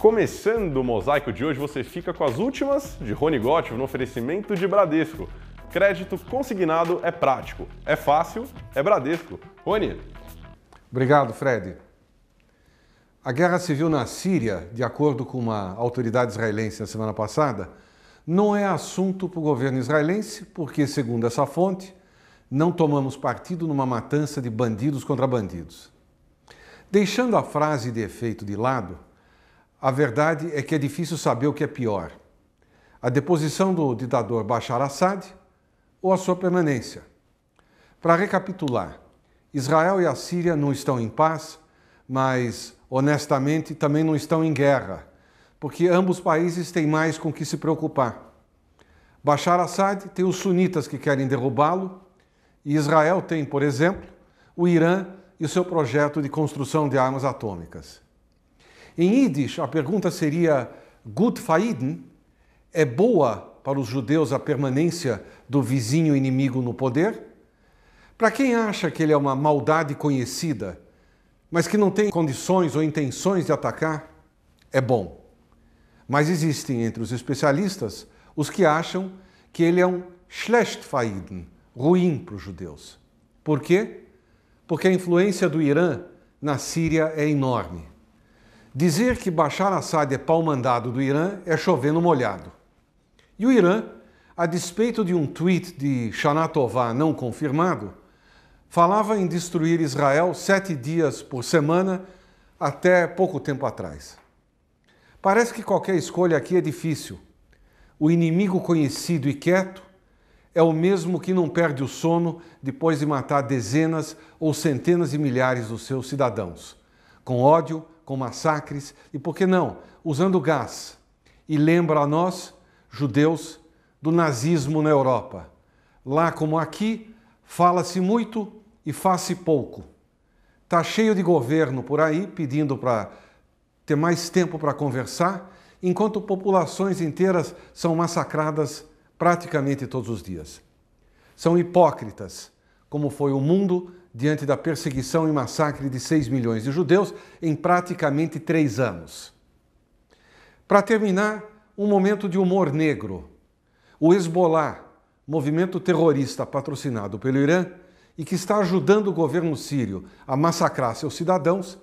Começando o mosaico de hoje, você fica com as últimas de Rony Gotti no oferecimento de Bradesco. Crédito consignado é prático, é fácil, é Bradesco. Rony. Obrigado, Fred. A guerra civil na Síria, de acordo com uma autoridade israelense na semana passada, não é assunto para o governo israelense, porque, segundo essa fonte, não tomamos partido numa matança de bandidos contra bandidos. Deixando a frase de efeito de lado, a verdade é que é difícil saber o que é pior: a deposição do ditador Bashar Assad ou a sua permanência. Para recapitular, Israel e a Síria não estão em paz, mas honestamente também não estão em guerra, porque ambos países têm mais com que se preocupar. Bashar Assad tem os sunitas que querem derrubá-lo, e Israel tem, por exemplo, o Irã e o seu projeto de construção de armas atômicas. Em Yiddish, a pergunta seria: Gut Faiden? É boa para os judeus a permanência do vizinho inimigo no poder? Para quem acha que ele é uma maldade conhecida, mas que não tem condições ou intenções de atacar, é bom. Mas existem entre os especialistas os que acham que ele é um schlecht faiden, ruim para os judeus. Por quê? Porque a influência do Irã na Síria é enorme. Dizer que Bashar Assad é pau mandado do Irã é chover no molhado. E o Irã, a despeito de um tweet de Shana Tová não confirmado, falava em destruir Israel sete dias por semana até pouco tempo atrás. Parece que qualquer escolha aqui é difícil. O inimigo conhecido e quieto é o mesmo que não perde o sono depois de matar dezenas ou centenas de milhares dos seus cidadãos, com ódio, com massacres e, por que não, usando gás. E lembra a nós, judeus, do nazismo na Europa. Lá como aqui, fala-se muito e faz-se pouco. Está cheio de governo por aí pedindo para ter mais tempo para conversar, enquanto populações inteiras são massacradas praticamente todos os dias. São hipócritas como foi o mundo diante da perseguição e massacre de 6 milhões de judeus em praticamente três anos. Para terminar, um momento de humor negro. O Hezbollah, movimento terrorista patrocinado pelo Irã e que está ajudando o governo sírio a massacrar seus cidadãos,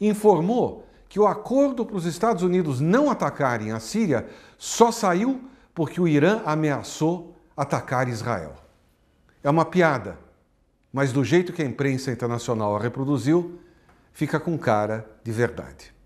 informou que o acordo para os Estados Unidos não atacarem a Síria só saiu porque o Irã ameaçou atacar Israel. É uma piada mas do jeito que a imprensa internacional a reproduziu, fica com cara de verdade.